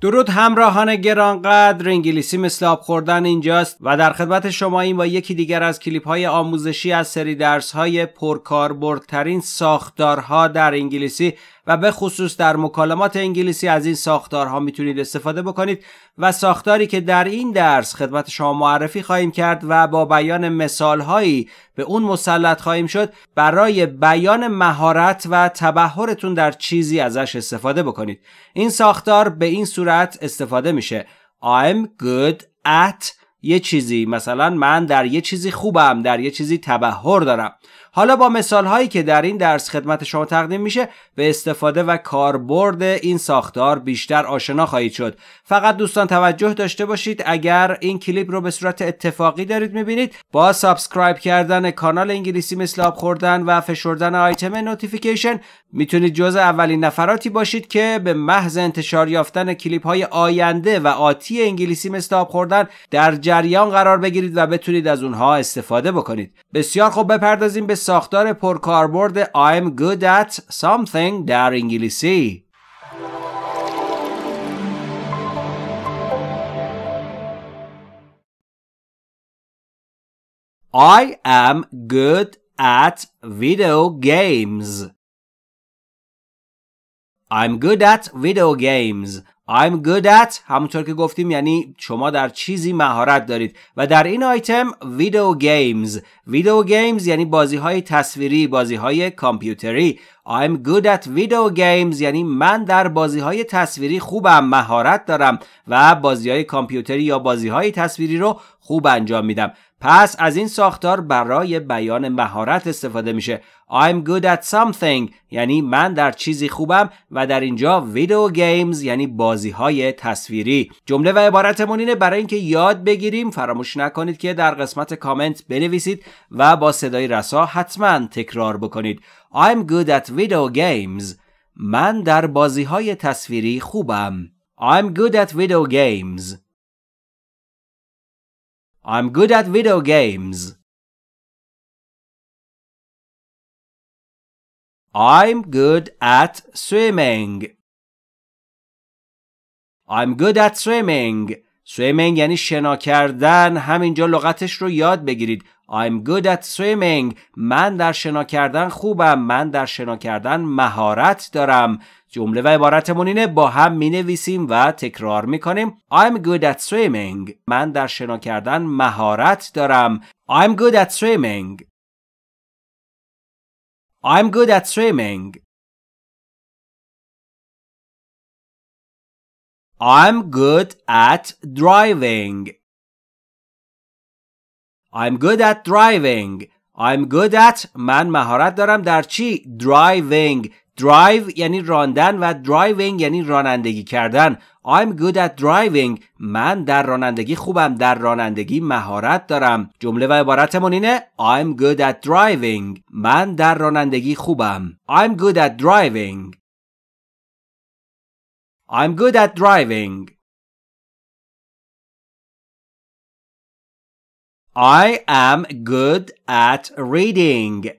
درود همراهان گرانقدر انگلیسی مثل آب خوردن اینجاست و در خدمت شما این با یکی دیگر از کلیپ های آموزشی از سری درس های پرکاربردترین ساختارها در انگلیسی و به خصوص در مکالمات انگلیسی از این ساختارها میتونید استفاده بکنید و ساختاری که در این درس خدمت شما معرفی خواهیم کرد و با بیان هایی به اون مسلط خواهیم شد برای بیان مهارت و تبهرتون در چیزی ازش استفاده بکنید این ساختار به این صورت صورت استفاده میشه I'm good at یه چیزی مثلا من در یه چیزی خوبم در یه چیزی تبهر دارم حالا با مثال هایی که در این درس خدمت شما تقدیم میشه به استفاده و کاربرد این ساختار بیشتر آشنا خواهید شد فقط دوستان توجه داشته باشید اگر این کلیپ رو به صورت اتفاقی دارید میبینید با سابسکرایب کردن کانال انگلیسی مثل آب خوردن و فشردن آیتم نوتیفیکیشن میتونید جز اولین نفراتی باشید که به محض انتشار یافتن کلیپ های آینده و آتی انگلیسی مثل آب خوردن در جریان قرار بگیرید و بتونید از اونها استفاده بکنید بسیار خوب بپردازیم به ساختار پرکاربرد I'm good at something در انگلیسی I am good at video games. I'm good at video games. I'm good at همونطور که گفتیم یعنی شما در چیزی مهارت دارید و در این آیتم ویدیو گیمز ویدیو گیمز یعنی بازی های تصویری بازی های کامپیوتری I'm good at video games یعنی من در بازی های تصویری خوبم مهارت دارم و بازی های کامپیوتری یا بازی های تصویری رو خوب انجام میدم پس از این ساختار برای بیان مهارت استفاده میشه I'm good at something یعنی من در چیزی خوبم و در اینجا ویدیو گیمز یعنی بازی های تصویری جمله و عبارتمون اینه برای اینکه یاد بگیریم فراموش نکنید که در قسمت کامنت بنویسید و با صدای رسا حتما تکرار بکنید I'm good at video games. من در بازی های تصویری خوبم. I'm good at video games. I'm good at video games. I'm good at swimming. I'm good at swimming. سویمنگ یعنی شنا کردن همینجا لغتش رو یاد بگیرید I'm good at swimming من در شنا کردن خوبم من در شنا کردن مهارت دارم جمله و عبارتمون اینه با هم می نویسیم و تکرار می کنیم I'm good at swimming من در شنا کردن مهارت دارم I'm good at swimming I'm good at swimming I'm good at driving. I'm good at driving. I'm good at من مهارت دارم در چی؟ driving. drive یعنی راندن و driving یعنی رانندگی کردن. I'm good at driving. من در رانندگی خوبم. در رانندگی مهارت دارم. جمله و عبارتمون اینه I'm good at driving. من در رانندگی خوبم. I'm good at driving. I'm good at driving. I am good at reading.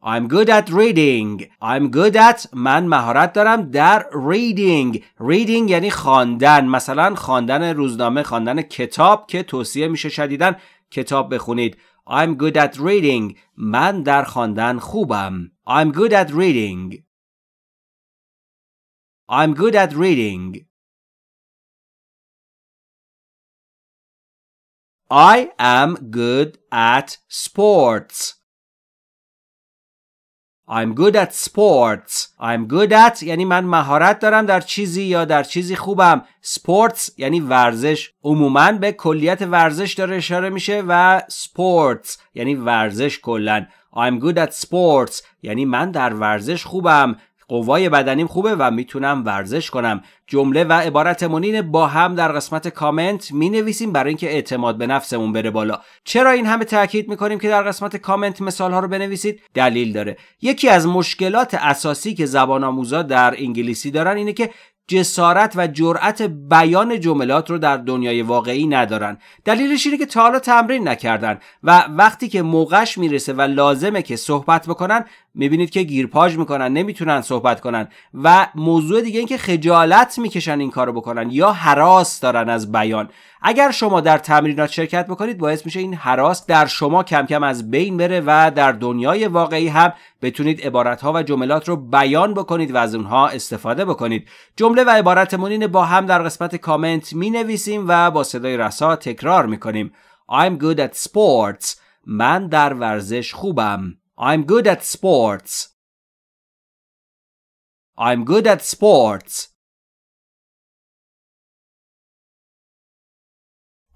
I'm good at reading. I'm good at من مهارت دارم در reading. reading یعنی خواندن. مثلا خواندن روزنامه، خواندن کتاب که توصیه میشه شدیدن کتاب بخونید. I'm good at reading. من در خواندن خوبم. I'm good at reading. I'm good at reading. I am good at sports. I'm good at sports. I'm good at یعنی من مهارت دارم در چیزی یا در چیزی خوبم. Sports یعنی ورزش. عموماً به کلیت ورزش داره اشاره میشه و sports یعنی ورزش کلا. I'm good at sports یعنی من در ورزش خوبم. قوای بدنیم خوبه و میتونم ورزش کنم جمله و عبارت با هم در قسمت کامنت می نویسیم برای اینکه اعتماد به نفسمون بره بالا چرا این همه تاکید میکنیم که در قسمت کامنت مثال ها رو بنویسید دلیل داره یکی از مشکلات اساسی که زبان آموزا در انگلیسی دارن اینه که جسارت و جرأت بیان جملات رو در دنیای واقعی ندارن دلیلش اینه که تا حالا تمرین نکردن و وقتی که موقعش میرسه و لازمه که صحبت بکنن میبینید که گیرپاج میکنن نمیتونن صحبت کنن و موضوع دیگه اینکه خجالت میکشن این کارو بکنن یا حراس دارن از بیان اگر شما در تمرینات شرکت بکنید باعث میشه این حراس در شما کم کم از بین بره و در دنیای واقعی هم بتونید عبارت و جملات رو بیان بکنید و از اونها استفاده بکنید جمله و عبارت مونین با هم در قسمت کامنت می نویسیم و با صدای رسا تکرار میکنیم I'm good at sports من در ورزش خوبم I'm good at sports. I'm good at sports.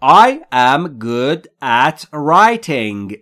I am good at writing.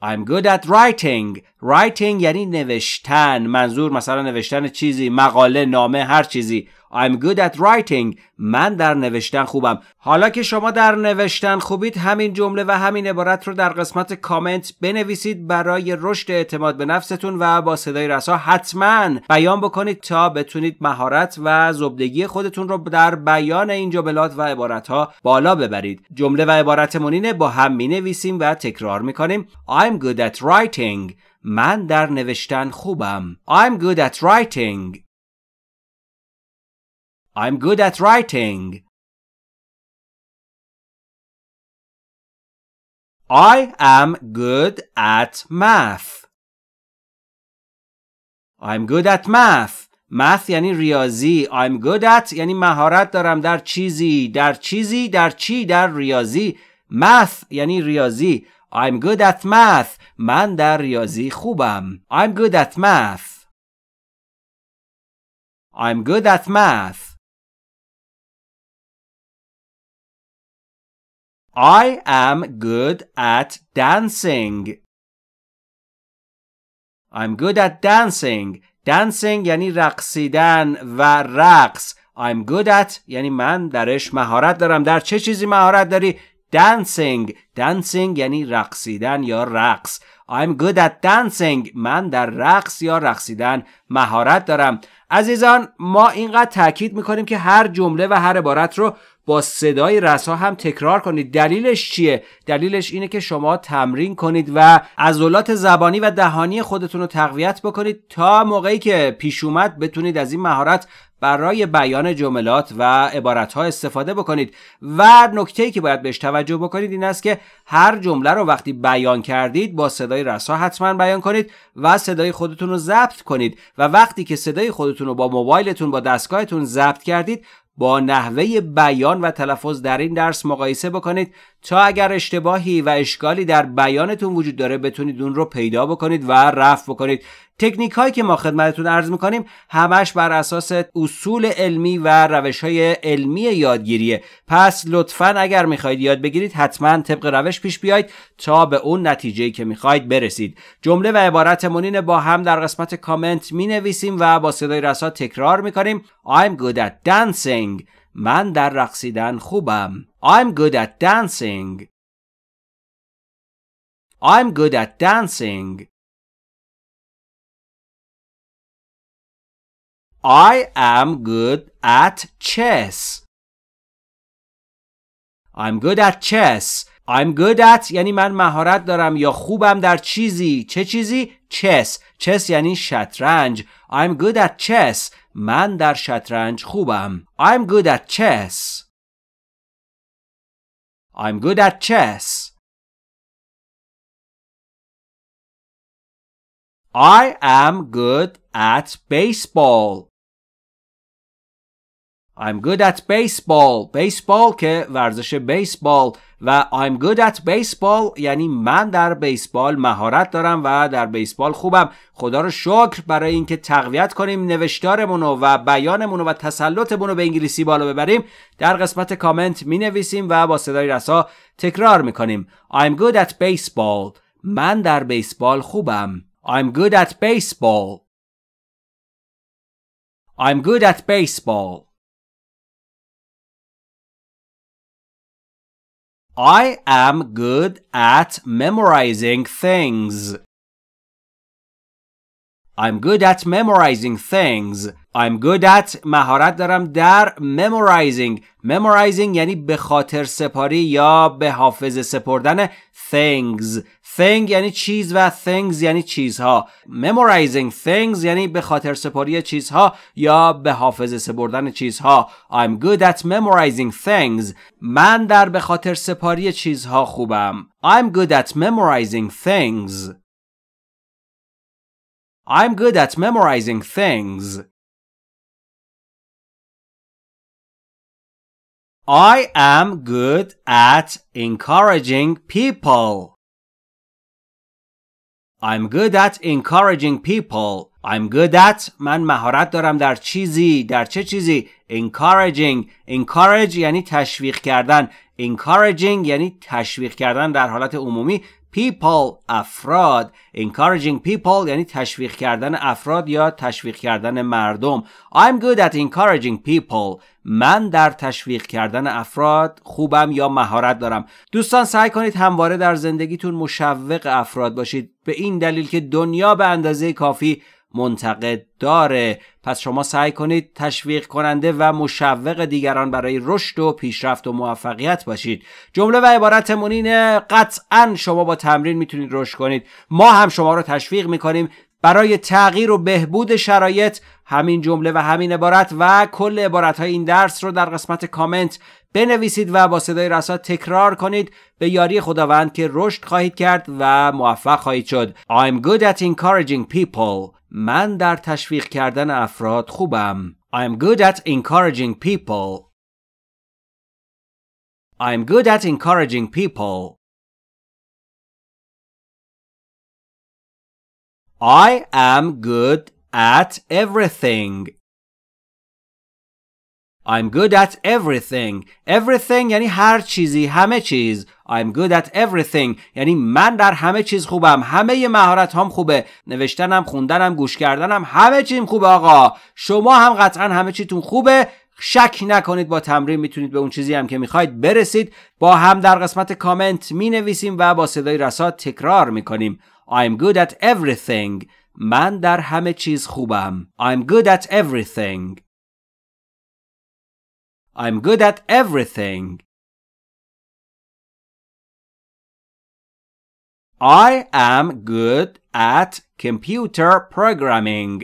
I'm good at writing. writing یعنی نوشتن منظور مثلا نوشتن چیزی مقاله نامه هر چیزی I'm good at writing من در نوشتن خوبم حالا که شما در نوشتن خوبید همین جمله و همین عبارت رو در قسمت کامنت بنویسید برای رشد اعتماد به نفستون و با صدای رسا حتما بیان بکنید تا بتونید مهارت و زبدگی خودتون رو در بیان این جملات و عبارت ها بالا ببرید جمله و عبارت منینه با هم نویسیم و تکرار میکنیم I'm good at writing من در نوشتن خوبم. I'm good at writing. I'm good at writing. I am good at math. I'm good at math. math یعنی ریاضی. I'm good at یعنی مهارت دارم در چیزی. در چیزی در چی؟ در ریاضی. math یعنی ریاضی. I'm good at math. من در ریاضی خوبم. I'm good at math. I'm good at math. I am good at dancing. I'm good at dancing. Dancing یعنی رقصیدن و رقص. I'm good at یعنی من درش مهارت دارم. در چه چیزی مهارت داری؟ dancing dancing یعنی رقصیدن یا رقص I'm good at dancing من در رقص یا رقصیدن مهارت دارم عزیزان ما اینقدر تاکید میکنیم که هر جمله و هر عبارت رو با صدای رسا هم تکرار کنید دلیلش چیه دلیلش اینه که شما تمرین کنید و عضلات زبانی و دهانی خودتون رو تقویت بکنید تا موقعی که پیش اومد بتونید از این مهارت برای بیان جملات و عبارت ها استفاده بکنید و نکته ای که باید بهش توجه بکنید این است که هر جمله رو وقتی بیان کردید با صدای صدای رسا حتما بیان کنید و صدای خودتون رو ضبط کنید و وقتی که صدای خودتون رو با موبایلتون با دستگاهتون ضبط کردید با نحوه بیان و تلفظ در این درس مقایسه بکنید تا اگر اشتباهی و اشکالی در بیانتون وجود داره بتونید اون رو پیدا بکنید و رفع بکنید تکنیک هایی که ما خدمتتون عرض میکنیم همش بر اساس اصول علمی و روش های علمی یادگیریه پس لطفا اگر میخواید یاد بگیرید حتما طبق روش پیش بیاید تا به اون نتیجه که میخواید برسید جمله و عبارت منین با هم در قسمت کامنت مینویسیم و با صدای رسا تکرار میکنیم I'm good at dancing. من در رقصیدن خوبم. I'm good at dancing. I'm good at dancing. I am good at chess. I'm good at chess. I'm good at یعنی من مهارت دارم یا خوبم در چیزی چه چیزی؟ Chess. Chess یعنی شطرنج I'm good at chess من در شطرنج خوبم. I'm good at chess. I'm good at chess. I am good at baseball. I'm good at baseball baseball که ورزش بیسبال و I'm good at baseball یعنی من در بیسبال مهارت دارم و در بیسبال خوبم خدا رو شکر برای اینکه تقویت کنیم نوشتارمون و بیانمون و تسلطمون رو به انگلیسی بالا ببریم در قسمت کامنت می نویسیم و با صدای رسا تکرار می کنیم I'm good at baseball من در بیسبال خوبم I'm good at baseball I'm good at baseball I am good at memorizing things. I'm good at memorizing things. I'm good at مهارت دارم در memorizing memorizing یعنی به خاطر سپاری یا به حافظه سپردن things thing یعنی چیز و things یعنی چیزها memorizing things یعنی به خاطر سپاری چیزها یا به حافظه سپردن چیزها I'm good at memorizing things من در به خاطر سپاری چیزها خوبم I'm good at memorizing things I'm good at memorizing things I am good at encouraging people. I'm good at encouraging people. I'm good at من مهارت دارم در چیزی در چه چیزی encouraging encourage یعنی تشویق کردن encouraging یعنی تشویق کردن در حالت عمومی people افراد encouraging people یعنی تشویق کردن افراد یا تشویق کردن مردم I'm good at encouraging people من در تشویق کردن افراد خوبم یا مهارت دارم دوستان سعی کنید همواره در زندگیتون مشوق افراد باشید به این دلیل که دنیا به اندازه کافی منتقد داره پس شما سعی کنید تشویق کننده و مشوق دیگران برای رشد و پیشرفت و موفقیت باشید جمله و عبارت اینه قطعا شما با تمرین میتونید رشد کنید ما هم شما رو تشویق میکنیم برای تغییر و بهبود شرایط همین جمله و همین عبارت و کل عبارت های این درس رو در قسمت کامنت بنویسید و با صدای رسا تکرار کنید به یاری خداوند که رشد خواهید کرد و موفق خواهید شد I'm good at encouraging people من در تشویق کردن افراد خوبم I'm good at encouraging people I'm good at encouraging people I am good at everything I'm good at everything. Everything یعنی هر چیزی همه چیز. I'm good at everything یعنی من در همه چیز خوبم. همه مهارت هم خوبه. نوشتنم، خوندنم، گوش کردنم همه چیم خوبه آقا. شما هم قطعا همه چیتون خوبه. شک نکنید با تمرین میتونید به اون چیزی هم که میخواید برسید. با هم در قسمت کامنت نویسیم و با صدای رسات تکرار میکنیم. I'm good at everything. من در همه چیز خوبم. I'm good at everything. I'm good at everything. I am good at computer programming.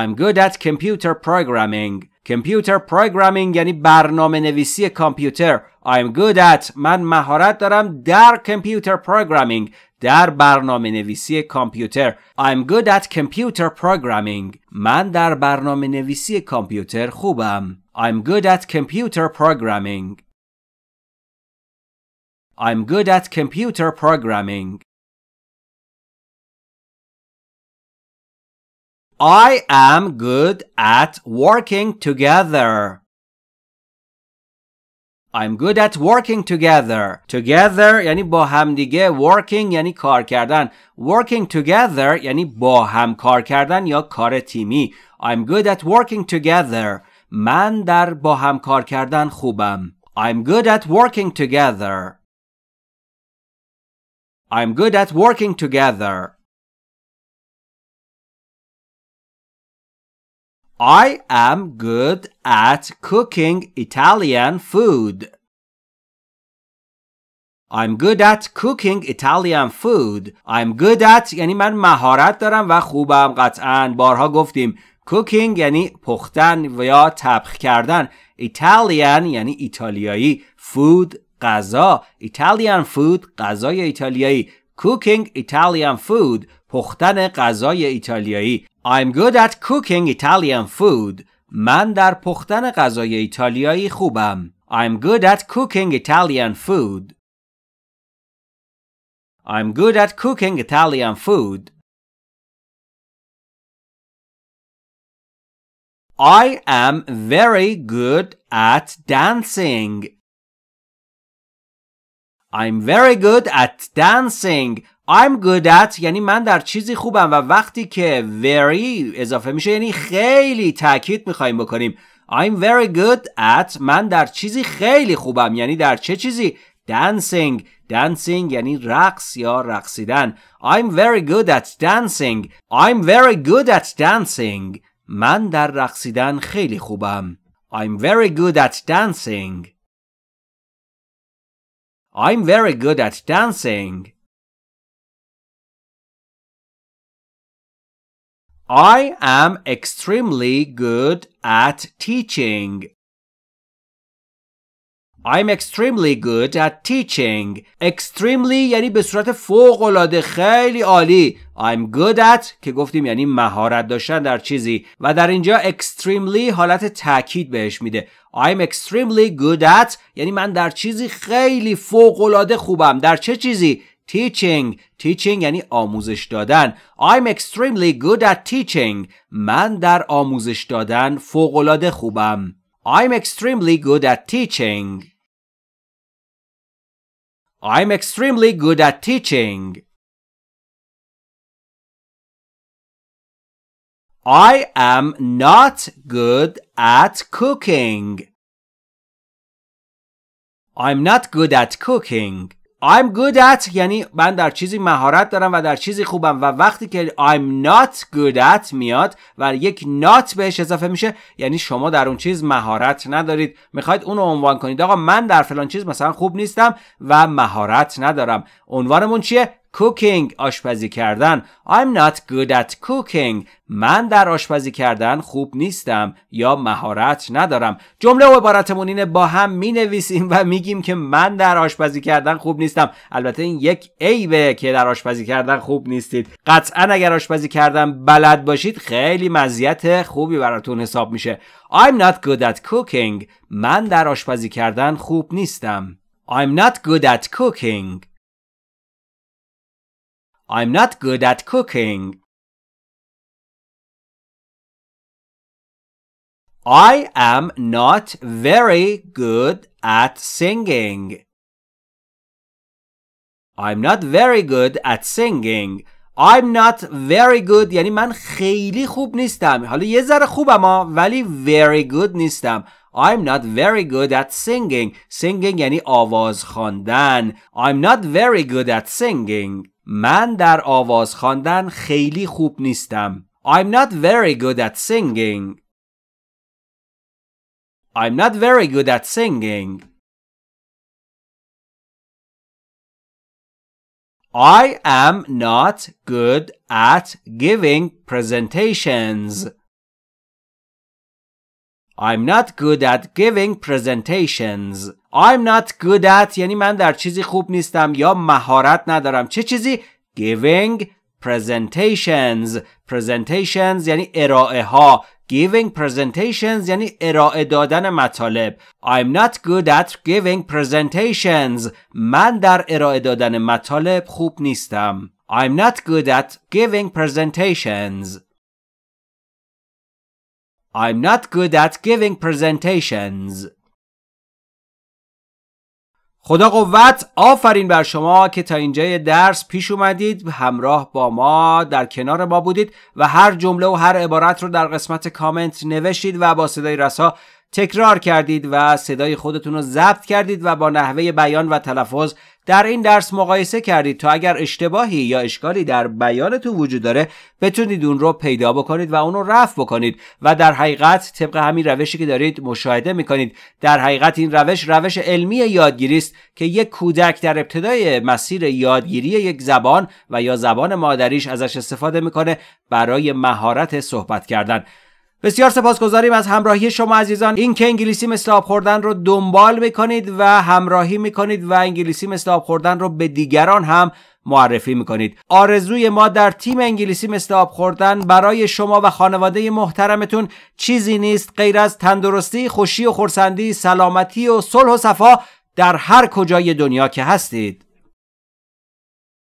I'm good at computer programming. Computer programming یعنی برنامه نویسی کامپیوتر. I'm good at من مهارت دارم در کامپیوتر programming. در برنامه نویسی کامپیوتر I'm good at computer programming من در برنامه نویسی کامپیوتر خوبم I'm good at computer programming I'm good at computer programming I am good at working together I'm good at working together. Together یعنی با دیگه Working یعنی کار کردن. Working together یعنی با هم کار کردن یا کار تیمی. I'm good at working together. من در با هم کار کردن خوبم. I'm good at working together. I'm good at working together. I am good at cooking Italian food. I'm good at cooking Italian food. I'm good at یعنی من مهارت دارم و خوبم قطعا بارها گفتیم cooking یعنی پختن و یا تبخ کردن Italian یعنی ایتالیایی food غذا Italian food غذای ایتالیایی cooking Italian food پختن غذای ایتالیایی I'm good at cooking Italian food من در پختن غذای ایتالیایی خوبم I'm good at cooking Italian food I'm good at cooking Italian food I am very good at dancing. I'm very good at dancing. I'm good at یعنی من در چیزی خوبم و وقتی که very اضافه میشه یعنی خیلی تاکید میخوایم بکنیم I'm very good at من در چیزی خیلی خوبم یعنی در چه چیزی dancing dancing یعنی رقص یا رقصیدن I'm very good at dancing I'm very good at dancing من در رقصیدن خیلی خوبم I'm very good at dancing I'm very good at dancing I am extremely good at teaching. I'm extremely good at teaching. Extremely یعنی به صورت فوق العاده خیلی عالی. I'm good at که گفتیم یعنی مهارت داشتن در چیزی و در اینجا extremely حالت تاکید بهش میده. I'm extremely good at یعنی من در چیزی خیلی فوق العاده خوبم. در چه چیزی؟ teaching teaching یعنی آموزش دادن I'm extremely good at teaching من در آموزش دادن فوقالعاده خوبم I'm extremely good at teaching I'm extremely good at teaching I am not good at cooking I'm not good at cooking I'm good at یعنی من در چیزی مهارت دارم و در چیزی خوبم و وقتی که I'm not good at میاد و یک not بهش اضافه میشه یعنی شما در اون چیز مهارت ندارید میخواید اون رو عنوان کنید آقا من در فلان چیز مثلا خوب نیستم و مهارت ندارم عنوانمون چیه cooking آشپزی کردن I'm not good at cooking من در آشپزی کردن خوب نیستم یا مهارت ندارم جمله و عبارتمون اینه با هم می نویسیم و میگیم که من در آشپزی کردن خوب نیستم البته این یک عیبه که در آشپزی کردن خوب نیستید قطعا اگر آشپزی کردن بلد باشید خیلی مزیت خوبی براتون حساب میشه I'm not good at cooking من در آشپزی کردن خوب نیستم I'm not good at cooking I'm not good at cooking. I am not very good at singing. I'm not very good at singing. I'm not very good یعنی من خیلی خوب نیستم حالا یه ذره خوبم ها ولی very good نیستم I'm not very good at singing singing یعنی آواز خواندن I'm not very good at singing من در آواز خواندن خیلی خوب نیستم. I'm not very good at singing. I'm not very good at singing. I am not good at giving presentations. I'm not good at giving presentations. I'm not good at یعنی من در چیزی خوب نیستم یا مهارت ندارم. چه چیزی؟ Giving presentations. Presentations یعنی ارائه ها. Giving presentations یعنی ارائه دادن مطالب. I'm not good at giving presentations. من در ارائه دادن مطالب خوب نیستم. I'm not good at giving presentations. I'm not good at giving presentations. خدا قوت آفرین بر شما که تا اینجای درس پیش اومدید همراه با ما در کنار ما بودید و هر جمله و هر عبارت رو در قسمت کامنت نوشتید و با صدای رسا تکرار کردید و صدای خودتون رو ضبط کردید و با نحوه بیان و تلفظ در این درس مقایسه کردید تا اگر اشتباهی یا اشکالی در بیانتون وجود داره بتونید اون رو پیدا بکنید و اون رو رفع بکنید و در حقیقت طبق همین روشی که دارید مشاهده میکنید در حقیقت این روش روش علمی یادگیری است که یک کودک در ابتدای مسیر یادگیری یک زبان و یا زبان مادریش ازش استفاده میکنه برای مهارت صحبت کردن بسیار سپاسگزاریم از همراهی شما عزیزان این که انگلیسی مثل آب خوردن رو دنبال میکنید و همراهی میکنید و انگلیسی مثل آب خوردن رو به دیگران هم معرفی میکنید آرزوی ما در تیم انگلیسی مثل خوردن برای شما و خانواده محترمتون چیزی نیست غیر از تندرستی خوشی و خورسندی سلامتی و صلح و صفا در هر کجای دنیا که هستید